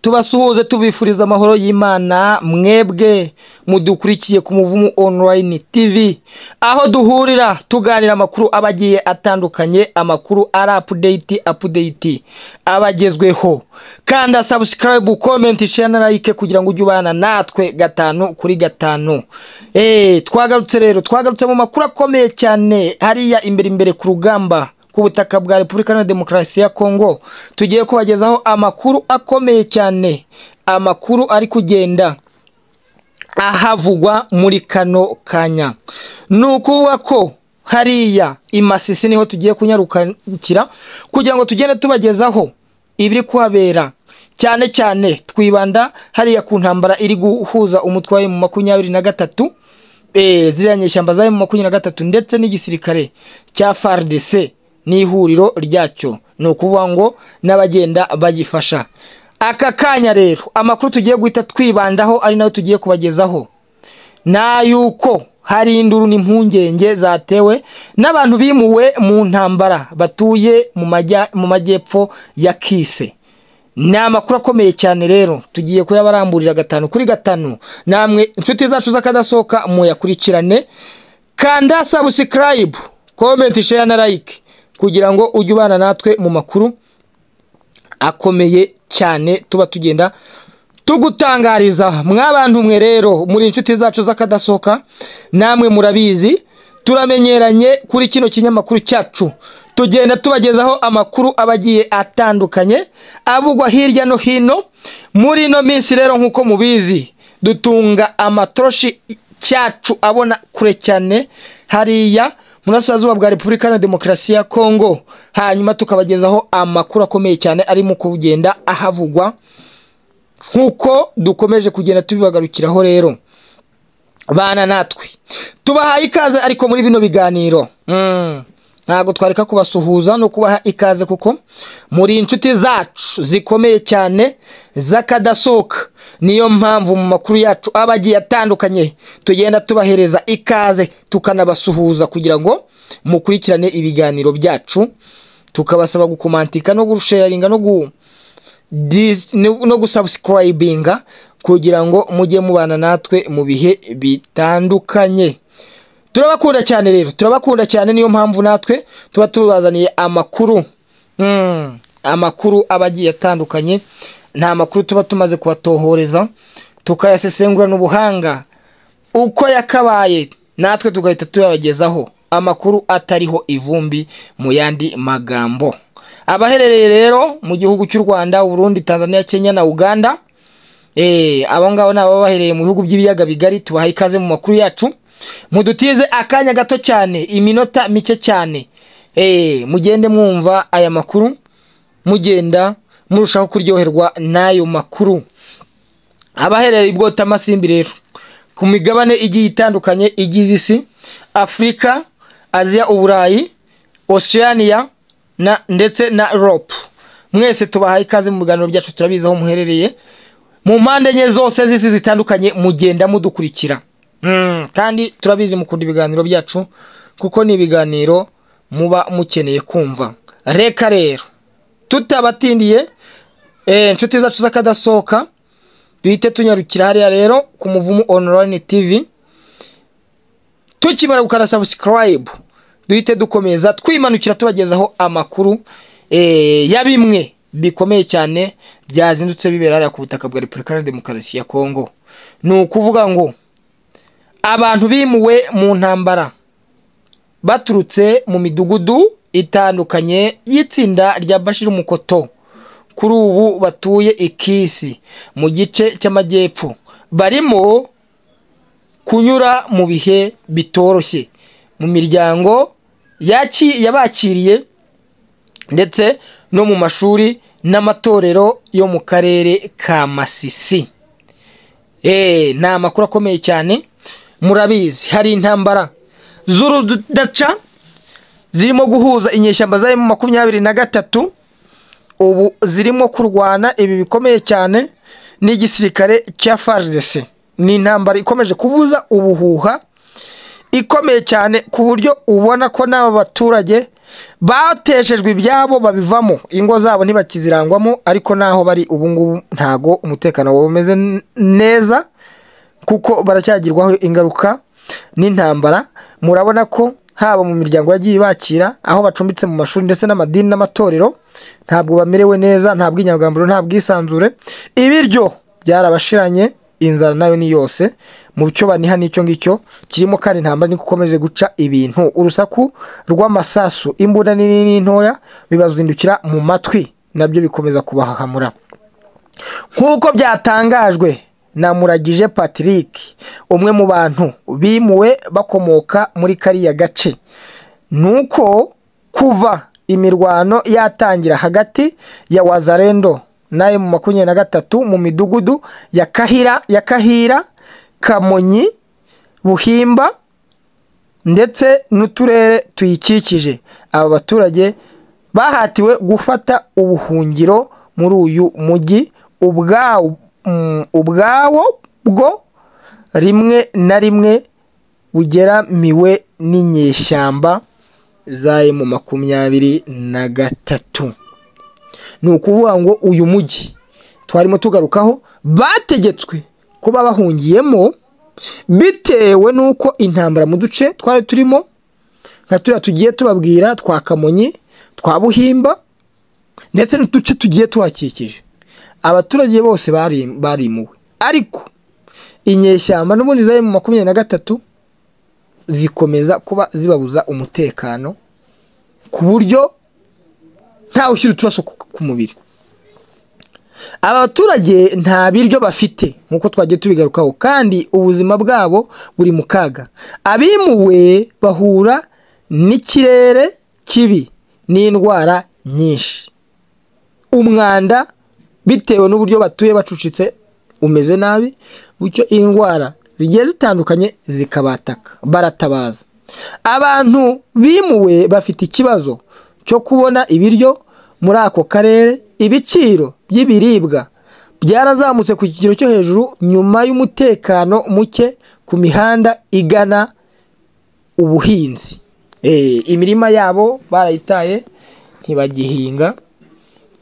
tubasuhuze tubifuriza amahoro y'imana mwebwe mudukurikiye ku muvumu online tv aho duhurira tuganira amakuru abagiye atandukanye amakuru ari apudeyiti apudeyiti abagezweho kanda sabusikarayibu komenti share na like kugira ngo ujye ubana natwe gatanu kuri gatanu eh, twagarutse rero twagarutse mu makuru akomeye cyane hariya imbere imbere ku rugamba ku butaka bwa repubulika iharanira demokarasi ya kongo tugiye kubagezaho amakuru akomeye cyane amakuru ari kugenda ahavugwa muri kano kanya ni ukuvuga ko hariya imasisi niho tugiye kunyarukira kugira ngo tugende tubagezaho ibiri kuhabera cyane cyane twibanda hariya ku ntambara iri guhuza umutwe wa emu makumyabiri na gatatu eh, ziriya nyishyamba za emu makumyabiri na gatatu ndetse n'igisirikare cya faridese n'ihuriro ryacyo ni ukuvuga ngo n'abagenda bagifasha aka kanya rero amakuru tugiye guhita twibandaho ari nayo tugiye kubagezaho ni ay'uko hari induru n'impungenge zatewe n'abantu bimuwe mu ntambara batuye mu majyepfo ya kise ni amakuru akomeye cyane rero tugiye kuyabaramburira gatanu kuri gatanu namwe inshuti zacu z'akadasohoka muyakurikirane kanda sabusikarayibu komenti sheya na layike kugira ngo ujye ubana natwe mu makuru akomeye cyane tuba tugenda tugutangariza mwabantu mwe rero muri inshuti zacu z'akadasohoka namwe murabizi turamenyeranye kuri kino kinyamakuru cyacu tugenda tubagezaho amakuru aba agiye atandukanye avugwa hirya no hino muri ino minsi rero nk'uko mubizi dutunga amatoroshi cyacu abona kure cyane hariya burasirazuba bwa repubulika na demokarasi ya kongo hanyuma tukabagezaho amakuru akomeye cyane arimo kugenda ahavugwa nk'uko dukomeje kugenda tubibagarukiraho rero bana natwe tubahaye ikaze ariko muri bino biganiro mm ntabwo twareka kubasuhuza no kubaha ikaze kuko muri inshuti zacu zikomeye cyane z'akadasohoka niyo mpamvu mu makuru yacu aba agiye atandukanye tugenda tubahereza ikaze tukanabasuhuza kugira ngo mukurikirane ibiganiro byacu tukabasaba gukomantika no gusharinga no gu no gusabusikarayibinga kugira ngo mujye mubana natwe mu bihe bitandukanye turabakunda cyane rero turabakunda cyane niyo mpamvu natwe tuba tubazaniye amakuru hmm, amakuru aba agiye atandukanye ni amakuru tuba tumaze kubatohoreza tukayasesengurana n'ubuhanga uko yakabaye natwe tugahita tuyabagezaho amakuru atariho ivumbi mu yandi magambo abaherereye rero mu gihugu cy'u rwanda burundi tanzania kenya na uganda eh, abo ngabo ni ababahereye mu bihugu by'ibiyaga bigari tubaha ikaze mu makuru yacu mudutize akanya gato cyane iminota mike cyane eh, mugende mwumva aya makuru mugenda murushaho kuryoherwa n'ayo makuru abaherera ibwotamasimbi rero ku migabane igiye itandukanye igize isi afurika aziya uburayi na ndetse na ropu mwese tubahaye ikaze mu biganiro byacu turabizi aho muherereye mu mpande enye zose z'isi zitandukanye mugenda mudukurikira Hmm. kandi turabizi mukunda ibiganiro byacu kuko ni ibiganiro muba mukeneye kumva reka rero tutabatindiye inshuti eh, zacu z'akadasohoka duhite tunyarukira hariya rero ku muvumu onorayini tivi tukimara gukora sabusikarayibu duhite dukomeza twimanukira tubagezaho amakuru eh, ya bimwe bikomeye cyane byazindutse bibera hariya ku butaka bwa repubulika na demokarasi ya kongo ni ukuvuga ngo abantu bimuwe mu ntambara baturutse mu midugudu itandukanye y'itsinda rya Bashir Mukoto kuri ubu batuye ikisi mu gice cy'amajyepfo barimo kunyura mu bihe bitoroshye mu miryango yabakiriye ndetse no mu mashuri n'amatorero yo mu karere ka masisi eh, ni amakuru akomeye cyane murabizi hari intambara z'urudaca zirimo guhuza inyeshyamba za emu makumyabiri na gatatu ubu zirimo kurwana ibi bikomeye cyane n'igisirikare cya faridesi ni intambara ikomeje kubuza ubuhuha ikomeye cyane ku buryo ubona ko n'aba baturage bateshejwe ibyabo babivamo ingo zabo ntibakizirangwamo ariko naho bari ubungubu ntago umutekano waba umeze neza kuko baracyagirwaho ingaruka n'intambara murabona ko haba mu miryango yagiye bakira aho bacumbitse mu mashuri ndetse n'amadini n'amatorero ntabwo bamerewe neza ntabwo bw'inyangamugayo nta bwisanzure ibiryo byarabashiranye inzara nayo ni yose mu byo baniha n'icyo ngicyo kirimo kandi ntambara niko ukomeze guca ibintu urusaku rw'amasasu imbunda nini n'intoya bibazindukira mu matwi nabyo bikomeza kubahahamura nk'uko byatangajwe namuragije patrick umwe mu bantu bimuwe bakomoka muri kariya gace ni uko kuva imirwano yatangira hagati ya wazarendo nawe mu makumyabiri na gatatu mu midugudu ya kahira ya kahira kamonyi buhimba ndetse n'uturere tuyikikije aba baturage bahatiwe gufata ubuhungiro muri uyu mujyi ubwawo Mm, ubwawo bwo rimwe na rimwe bugera miwe n'inyeshyamba za emu makumyabiri na gatatu ni ukuvuga ngo uyu mujyi twarimo tugarukaho bategetswe kuba bahungiyemo bitewe n'uko intambara mu duce twari turimo nka turiya tugiye tubabwira twa kamonyi twa buhimba ndetse n'uduce tugiye tuhakikije abaturage bose barimuwe ariko inyeshyamba n'ubundi zari mu makumyabiri na gatatu zikomeza kuba zibabuza umutekano ku buryo ntawe ushyira uturaso ku mubiri Abaturage nta biryo bafite nk'uko twagiye tubigarukaho kandi ubuzima bwabo buri mu kaga abimuwe bahura n'ikirere kibi n'indwara nyinshi umwanda bitewe n'uburyo batuye bacucitse umeze nabi bityo indwara zigiye zitandukanye zikabataka baratabaza abantu bimuwe bafite ikibazo cyo kubona ibiryo muri ako karere ibiciro by'ibiribwa byarazamutse ku kigero cyo hejuru nyuma y'umutekano muke ku mihanda igana ubuhinzi eh, imirima yabo barayitaye ntibagihinga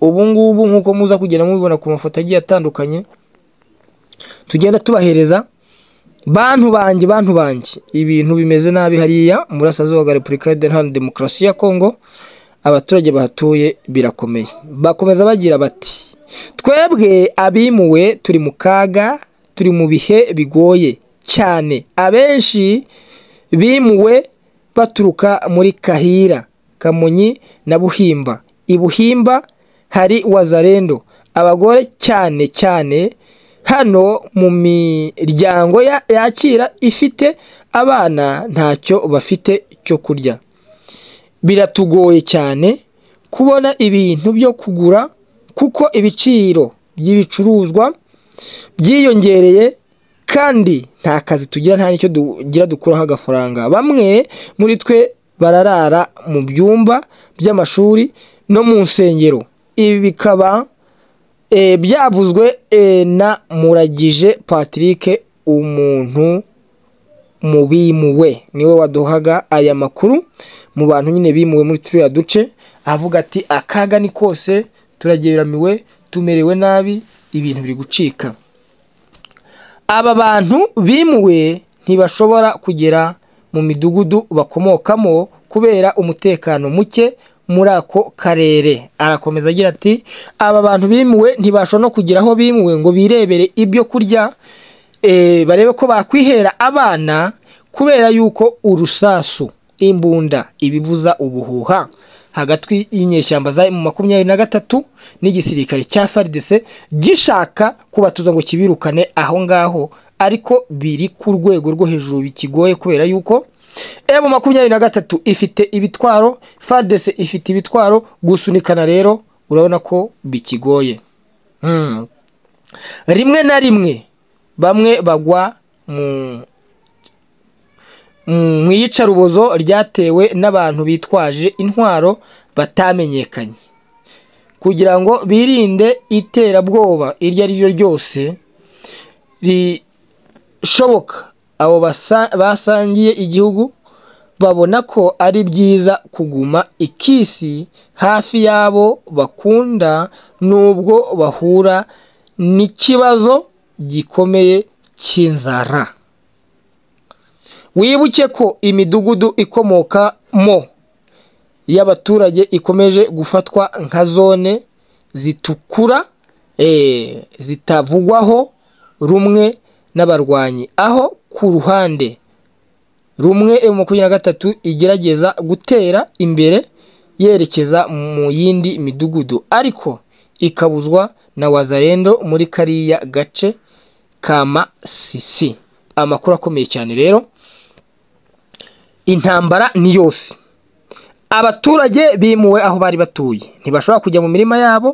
ubu ngubu nk'uko muza kugenda mubibona ku mafoto agiye atandukanye tugenda tubahereza bantu banjye bantu banjye ibintu bimeze nabi hariya murasazuba wa repubulika iharanira demokarasi ya kongo abaturage bahatuye birakomeye bakomeza bagira bati twebwe abimuwe turi mu kaga turi mu bihe bigoye cyane abenshi bimuwe baturuka muri kahira kamonyi na buhimba i buhimba hari wazarendo abagore cyane cyane hano mu miryango yakira ifite abana ntacyo bafite cyo kurya biratugoye cyane kubona ibintu byo kugura kuko ibiciro by'ibicuruzwa byiyongereye kandi nta kazi tugira nta n'icyo tugira dukuraho agafaranga bamwe muri twe bararara mu byumba by'amashuri no mu nsengero ibi bikaba eh, byavuzwe eh, na muragije Patrick umuntu mubimuwe niwe waduhaga aya makuru mu bantu nyine bimuwe muri turiya duce avuga ati akaga ni kose turageramiwe tumerewe nabi ibintu biri gucika aba bantu bimuwe ntibashobora kugera mu midugudu bakomokamo kubera umutekano muke muri ako karere arakomeza agira ati aba bantu bimuwe ntibashobora no kugira aho bimuwe ngo birebere ibyo kurya eh, barebe ko bakwihera abana kubera yuko urusasu imbunda ibibuza ubuhuha hagati y'inyeshyamba za mu makumyabiri na gatatu n'igisirikare cya Fardc gishaka kubatuza ngo kibirukane aho ngaho ariko biri ku rwego rwo hejuru bikigoye kubera yuko emu eh, makumyabiri na gatatu ifite ibitwaro fadese ifite ibitwaro gusunikana rero urabona ko bikigoye hmm. rimwe na rimwe bamwe bagwa mu iyicarubozo ryatewe n'abantu bitwaje intwaro batamenyekanye kugira ngo birinde iterabwoba iryo ari ryo ryose rishoboka abo basangiye igihugu babona ko ari byiza kuguma ikisi hafi y'abo bakunda nubwo bahura n'ikibazo gikomeye cy'inzara wibuke ko imidugudu ikomokamo y'abaturage ikomeje gufatwa nka zone zitukura eh, zitavugwaho rumwe n'abarwanyi aho ku ruhande rumwe emu makumyabiri na gatatu igerageza gutera imbere yerekeza mu yindi midugudu ariko ikabuzwa na wazarendo muri kariya gace ka masisi amakuru akomeye cyane rero intambara ni yose abaturage bimuwe aho bari batuye ntibashobora kujya mu mirima yabo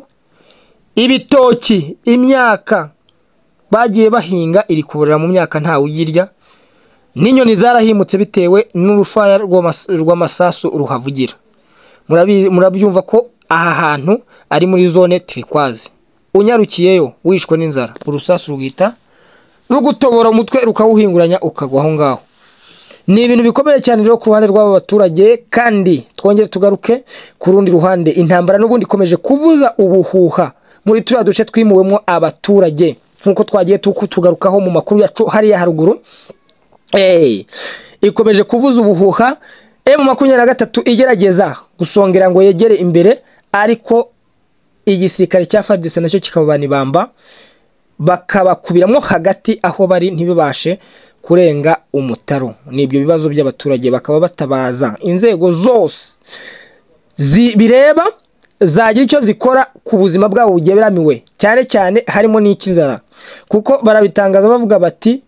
ibitoki imyaka bagiye bahinga irikuburira mu myaka ntawe uyirya n'inyoni zarahimutse bitewe n'urufaya rw'amasasu ruhavugira murabyumva ko aha hantu ari muri zone tirikwazi unyarukiyeyo wishwe n'inzara urusasu rugita rugutobora umutwe rukawuhinguranya ukagwa aho ngaho ni ibintu bikomeye cyane rero ku ruhande rw'aba baturage kandi twongere tugaruke ku rundi ruhande intambara n'ubundi ikomeje kuvuza ubuhuha muri turiya duce twimuwemo abaturage nk'uko twagiye tugarukaho mu makuru yacu hariya haruguru ikomeje kuvuza ubuhuha emu makumyabiri na gatatu igerageza gusongera ngo yegere imbere ariko igisirikare cya fadese nacyo kikabanibamba bakabakubiramo hagati aho bari ntibibashe kurenga umutaro ni ibyo bibazo by'abaturage bakaba batabaza inzego zose bireba zagira icyo zikora ku buzima bwabo bugeramiwe cyane cyane harimo n'icy'inzara kuko barabitangaza bavuga bati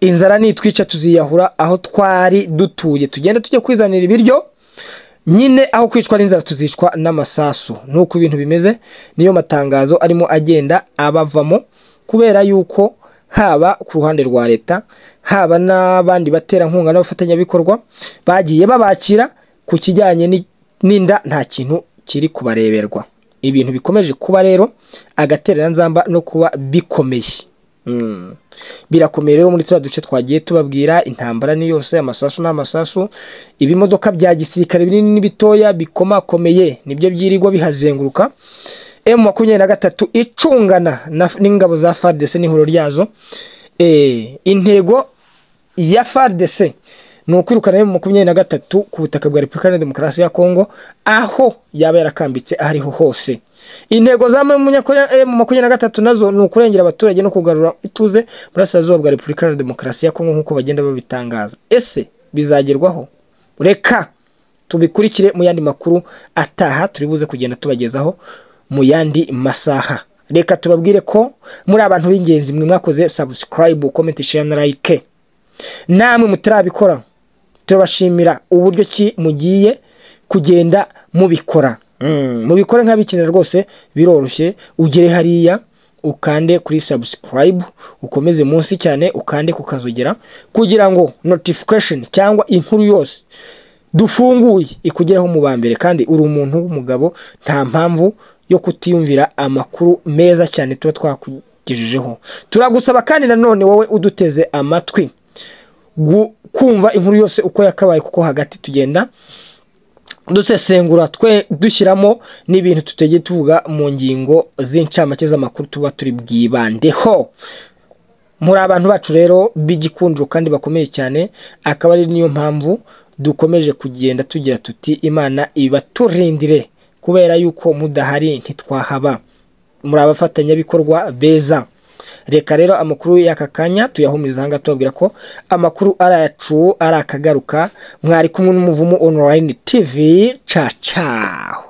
inzara nitwica tuziyahura aho twari dutuye tugenda tujya kwizanira ibiryo nyine aho kwicwa n'inzara tuzicwa n'amasasu nuko ibintu bimeze niyo matangazo arimo agenda abavamo kubera yuko haba ku ruhande rwa leta haba n'abandi baterankunga n'abafatanyabikorwa bagiye babakira ku kijyanye n'inda nta kintu kiri kubareberwa ibintu bikomeje kuba rero agatereranzamba no kuba bikomeye hmm. birakomeye rero muri turiya duce twagiye tubabwira intambara ni yose amasasu n'amasasu ibimodoka bya gisirikare binini n'ibitoya bikomakomeye nibyo byirirwa bihazenguruka emu makumyabiri na gatatu icungana n'ingabo za fadese n'ihoro ryazo eh, intego ya fadese ni ukwirukana emu makumyabiri na gatatu ku butaka bwa repubulika iharanira demokarasi ya kongo aho yaba yarakambitse aho ariho hose intego za emu eh, makumyabiri na gatatu nazo ni ukurengera abaturage no kugarura ituze burasirazuba bwa repubulika iharanira demokarasi ya kongo nk'uko bagenda babitangaza ese bizagerwaho reka tubikurikire mu yandi makuru ataha turi buze kugenda tubagezaho mu yandi masaha reka tubabwire ko muri abantu b'ingenzi mwe mwakoze sabusikarayibu komenti share na like namwe mutarabikora turabashimira uburyo ki mugiye kugenda mubikora hmm, mubikore nk'abikenera rwose biroroshye ugere hariya ukande kuri subscribe ukomeze munsi cyane ukande kukazogera kugira ngo notification cyangwa inkuru yose dufunguye ikugeraho mu ba mbere kandi uri umuntu w'umugabo nta mpamvu yo kutiyumvira amakuru meza cyane tuba twakugejejeho turagusaba kandi nanone wowe uduteze amatwi kumva inkuru yose uko yakabaye kuko hagati tugenda dusesengura twe dushyiramo n'ibintu tutegeye tuvuga mu ngingo z'incamake z'amakuru tuba turi bwibandeho muri abantu bacu rero b'igikundiro kandi bakomeye cyane akaba ari niyo mpamvu dukomeje kugenda tugira tuti imana ibaturindire kubera yuko mudahari ntitwahaba muri abafatanyabikorwa beza reka rero amakuru y'aka kanya tuyahumuriza aha ngaha tubabwira ko amakuru arayacu ari akagaruka mwari kumwe n'umuvumo onorayini tivi cacaho